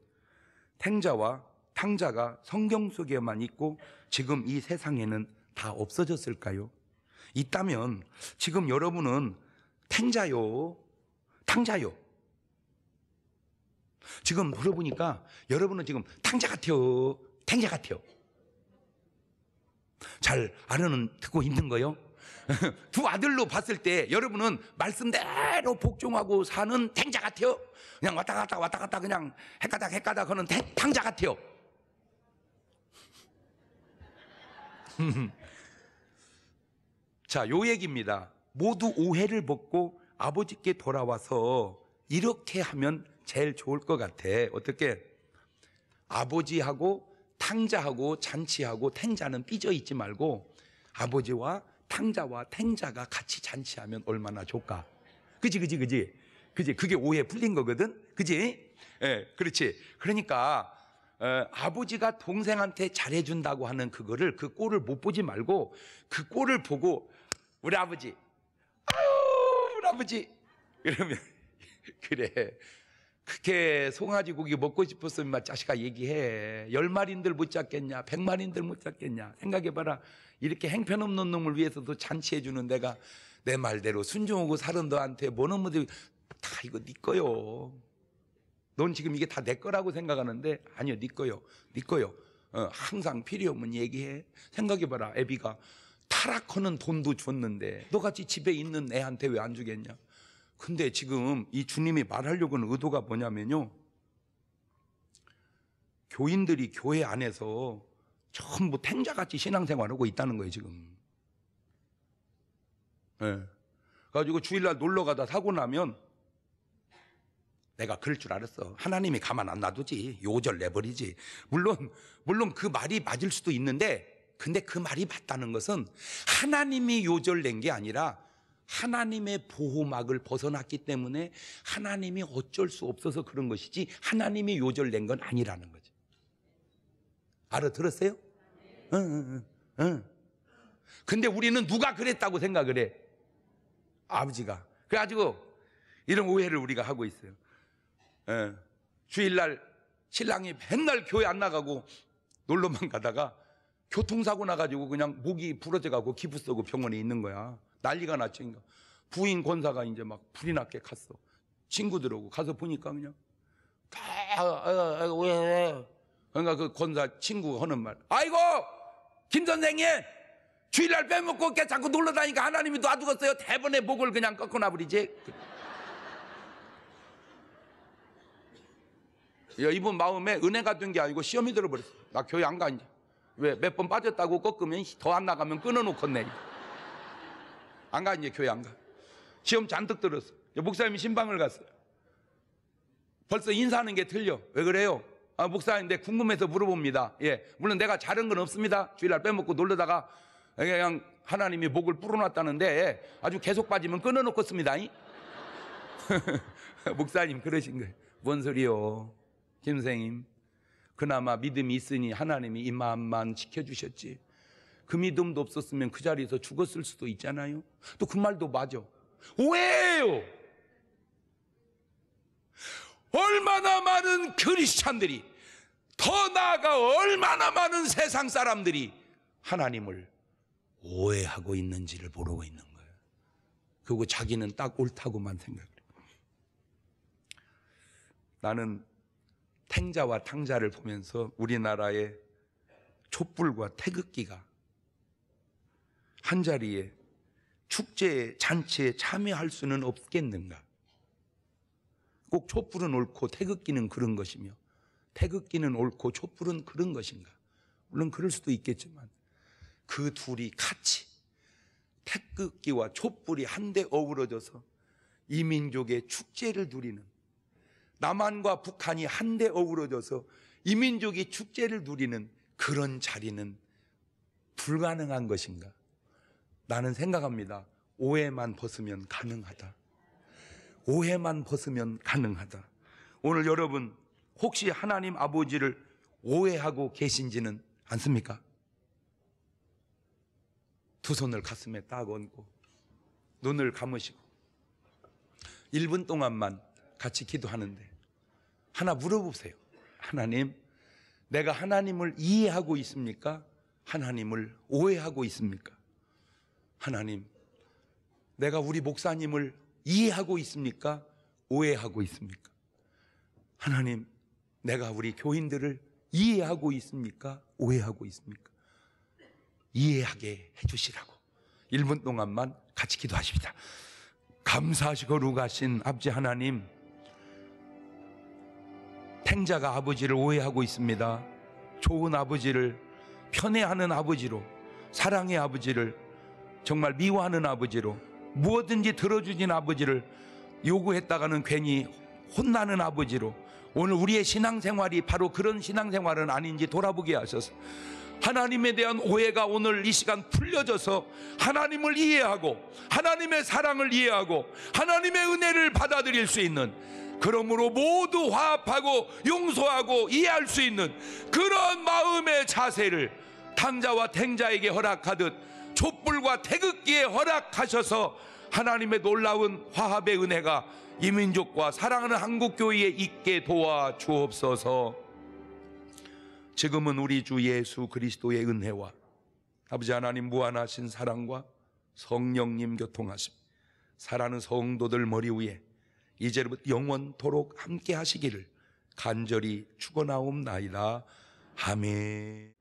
탱자와 탕자가 성경 속에만 있고 지금 이 세상에는 다 없어졌을까요? 있다면 지금 여러분은 탱자요, 탕자요. 지금 물어보니까 여러분은 지금 탕자 같아요, 탱자 같아요. 잘 아는 듣고 있는 거요? 두 아들로 봤을 때 여러분은 말씀대로 복종하고 사는 탱자 같아요. 그냥 왔다 갔다 왔다 갔다 그냥 헷가닥 헷가닥 하는 탱자 같아요. 자, 요 얘기입니다. 모두 오해를 벗고 아버지께 돌아와서 이렇게 하면 제일 좋을 것 같아. 어떻게? 아버지하고 탕자하고 잔치하고 탱자는 삐져 있지 말고 아버지와 탕자와 탱자가 같이 잔치하면 얼마나 좋까? 그지, 그지, 그지. 그지. 그게 오해 풀린 거거든? 그지? 예, 그렇지. 그러니까, 에, 어, 아버지가 동생한테 잘해준다고 하는 그거를, 그 꼴을 못 보지 말고, 그 꼴을 보고, 우리 아버지, 아유, 우리 아버지. 이러면, 그래. 그렇게 송아지 고기 먹고 싶었으면 자식아 얘기해. 열마리인들못 잡겠냐? 백마리인들못 잡겠냐? 생각해봐라. 이렇게 행편없는 놈을 위해서도 잔치해주는 내가 내 말대로 순종하고 사는 너한테 뭐는 뭐들 다 이거 네 거요. 넌 지금 이게 다 내 거라고 생각하는데 아니요 네 거요. 네 거요. 어, 항상 필요 없는 얘기해. 생각해봐라. 애비가 타락하는 돈도 줬는데 너같이 집에 있는 애한테 왜 안 주겠냐? 근데 지금 이 주님이 말하려고 하는 의도가 뭐냐면요. 교인들이 교회 안에서 전부 탱자같이 신앙생활하고 있다는 거예요, 지금. 예. 네. 가지고 주일날 놀러 가다 사고 나면 내가 그럴 줄 알았어. 하나님이 가만 안 놔두지. 요절 내버리지. 물론, 물론 그 말이 맞을 수도 있는데, 근데 그 말이 맞다는 것은 하나님이 요절 낸 게 아니라 하나님의 보호막을 벗어났기 때문에 하나님이 어쩔 수 없어서 그런 것이지 하나님이 요절된 건 아니라는 거죠. 알아들었어요? 응, 응, 응. 근데 우리는 누가 그랬다고 생각을 해? 아버지가. 그래가지고 이런 오해를 우리가 하고 있어요. 에, 예. 주일날 신랑이 맨날 교회 안 나가고 놀러만 가다가 교통사고 나가지고 그냥 목이 부러져가고 기부 쓰고 병원에 있는 거야. 난리가 났죠. 니까 그러니까 부인 권사가 이제 막 불이 났게 갔어. 친구들하고 가서 보니까 그냥 다왜 어, 어, 어, 그러니까 그 권사 친구 하는 말. 아이고 김 선생님 주일날 빼먹고 걔 자꾸 놀러 다니까 니 하나님이 놔두었어요. 대번에 목을 그냥 꺾어놔 버리지. 이분 마음에 은혜가 된 게 아니고 시험이 들어버렸어. 나 교회 안가 이제. 왜몇 번 빠졌다고 꺾으면 더 안 나가면 끊어놓겠네. 안 가, 이제 교회 안 가. 시험 잔뜩 들었어. 목사님이 신방을 갔어요. 벌써 인사하는 게 틀려. 왜 그래요? 아, 목사인데 님 네, 궁금해서 물어봅니다. 예. 물론 내가 자른 건 없습니다. 주일날 빼먹고 놀러다가 그냥 하나님이 목을 불어놨다는데 아주 계속 빠지면 끊어놓고 씁니다. 목사님 그러신 거예요. 뭔 소리요? 김생님. 그나마 믿음이 있으니 하나님이 이 마음만 지켜주셨지. 그믿음도 없었으면 그 자리에서 죽었을 수도 있잖아요. 또 그 말도 맞아. 왜요? 얼마나 많은 그리스찬들이 더 나아가 얼마나 많은 세상 사람들이 하나님을 오해하고 있는지를 모르고 있는 거예요. 그리고 자기는 딱 옳다고만 생각해요. 나는 탱자와 탕자를 보면서 우리나라의 촛불과 태극기가 한 자리에 축제에 잔치에 참여할 수는 없겠는가? 꼭 촛불은 옳고 태극기는 그런 것이며 태극기는 옳고 촛불은 그런 것인가? 물론 그럴 수도 있겠지만 그 둘이 같이 태극기와 촛불이 한데 어우러져서 이민족의 축제를 누리는 남한과 북한이 한데 어우러져서 이민족이 축제를 누리는 그런 자리는 불가능한 것인가? 나는 생각합니다. 오해만 벗으면 가능하다. 오해만 벗으면 가능하다. 오늘 여러분 혹시 하나님 아버지를 오해하고 계신지는 않습니까? 두 손을 가슴에 딱 얹고 눈을 감으시고 1분 동안만 같이 기도하는데 하나 물어보세요. 하나님, 내가 하나님을 이해하고 있습니까? 하나님을 오해하고 있습니까? 하나님, 내가 우리 목사님을 이해하고 있습니까? 오해하고 있습니까? 하나님, 내가 우리 교인들을 이해하고 있습니까? 오해하고 있습니까? 이해하게 해주시라고 1분 동안만 같이 기도하십니다. 감사하시고 룩하신 아버지 하나님, 탱자가 아버지를 오해하고 있습니다. 좋은 아버지를 편애하는 아버지로 사랑의 아버지를 정말 미워하는 아버지로 무엇든지 들어주신 아버지를 요구했다가는 괜히 혼나는 아버지로 오늘 우리의 신앙생활이 바로 그런 신앙생활은 아닌지 돌아보게 하셔서 하나님에 대한 오해가 오늘 이 시간 풀려져서 하나님을 이해하고 하나님의 사랑을 이해하고 하나님의 은혜를 받아들일 수 있는 그러므로 모두 화합하고 용서하고 이해할 수 있는 그런 마음의 자세를 탕자와 탱자에게 허락하듯 촛불과 태극기에 허락하셔서 하나님의 놀라운 화합의 은혜가 이 민족과 사랑하는 한국 교회에 있게 도와 주옵소서. 지금은 우리 주 예수 그리스도의 은혜와 아버지 하나님 무한하신 사랑과 성령님 교통하심 사랑하는 성도들 머리 위에 이제부터 영원토록 함께 하시기를 간절히 축원하옵나이다. 아멘.